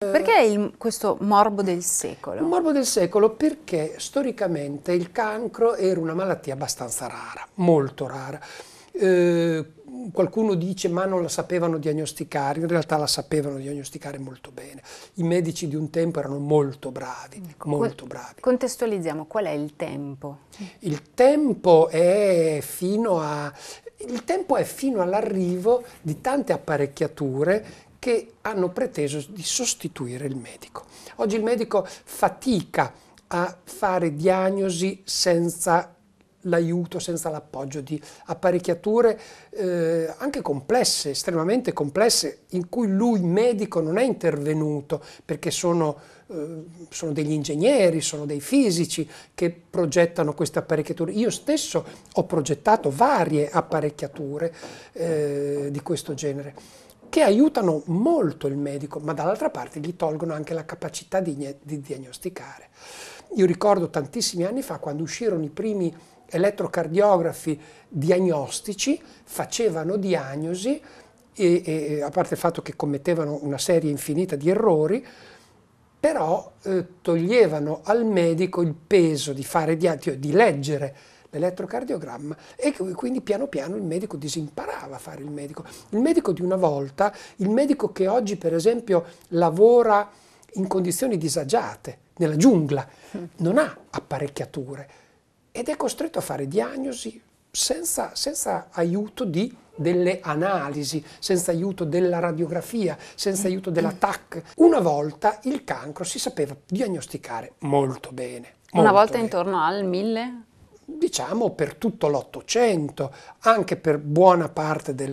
Perché il, questo morbo del secolo? Il morbo del secolo perché storicamente il cancro era una malattia abbastanza rara, molto rara. Eh, qualcuno dice ma non la sapevano diagnosticare, in realtà la sapevano diagnosticare molto bene. I medici di un tempo erano molto bravi, ecco, molto bravi. Contestualizziamo, qual è il tempo? Il tempo è fino a il tempo è fino all'arrivo di tante apparecchiature che hanno preteso di sostituire il medico. Oggi il medico fatica a fare diagnosi senza l'aiuto, senza l'appoggio di apparecchiature eh, anche complesse, estremamente complesse, in cui lui medico non è intervenuto perché sono, eh, sono degli ingegneri, sono dei fisici che progettano queste apparecchiature. Io stesso ho progettato varie apparecchiature eh, di questo genere che aiutano molto il medico, ma dall'altra parte gli tolgono anche la capacità di, di diagnosticare. Io ricordo tantissimi anni fa quando uscirono i primi elettrocardiografi diagnostici, facevano diagnosi, e, e, a parte il fatto che commettevano una serie infinita di errori, però eh, toglievano al medico il peso di, fare di, di leggere l'elettrocardiogramma e quindi piano piano il medico disimparava a fare il medico. Il medico di una volta, il medico che oggi per esempio lavora in condizioni disagiate, nella giungla, mm. non ha apparecchiature ed è costretto a fare diagnosi senza, senza aiuto di delle analisi, senza aiuto della radiografia, senza aiuto della mm. TAC. Una volta il cancro si sapeva diagnosticare molto bene. Molto Una volta bene. intorno al 1000? diciamo per tutto l'Ottocento, anche per buona parte del,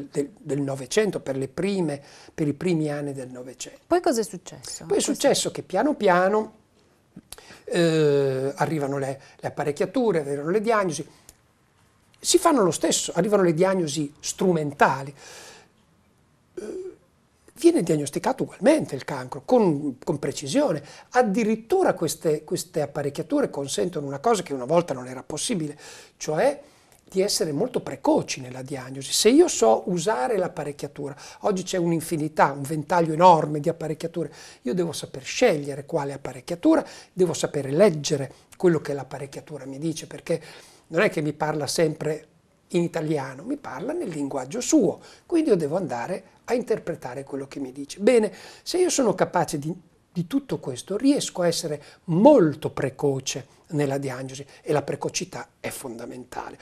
Novecento, per, per, i primi anni del Novecento. Poi cosa è successo? Poi è successo che piano piano eh, arrivano le, le apparecchiature, arrivano le diagnosi, si fanno lo stesso, arrivano le diagnosi strumentali viene diagnosticato ugualmente il cancro, con, con precisione. Addirittura queste, queste apparecchiature consentono una cosa che una volta non era possibile, cioè di essere molto precoci nella diagnosi. Se io so usare l'apparecchiatura, oggi c'è un'infinità, un ventaglio enorme di apparecchiature, io devo saper scegliere quale apparecchiatura, devo sapere leggere quello che l'apparecchiatura mi dice, perché non è che mi parla sempre in italiano, mi parla nel linguaggio suo, quindi io devo andare a interpretare quello che mi dice. Bene, se io sono capace di, di tutto questo, riesco a essere molto precoce nella diagnosi e la precocità è fondamentale.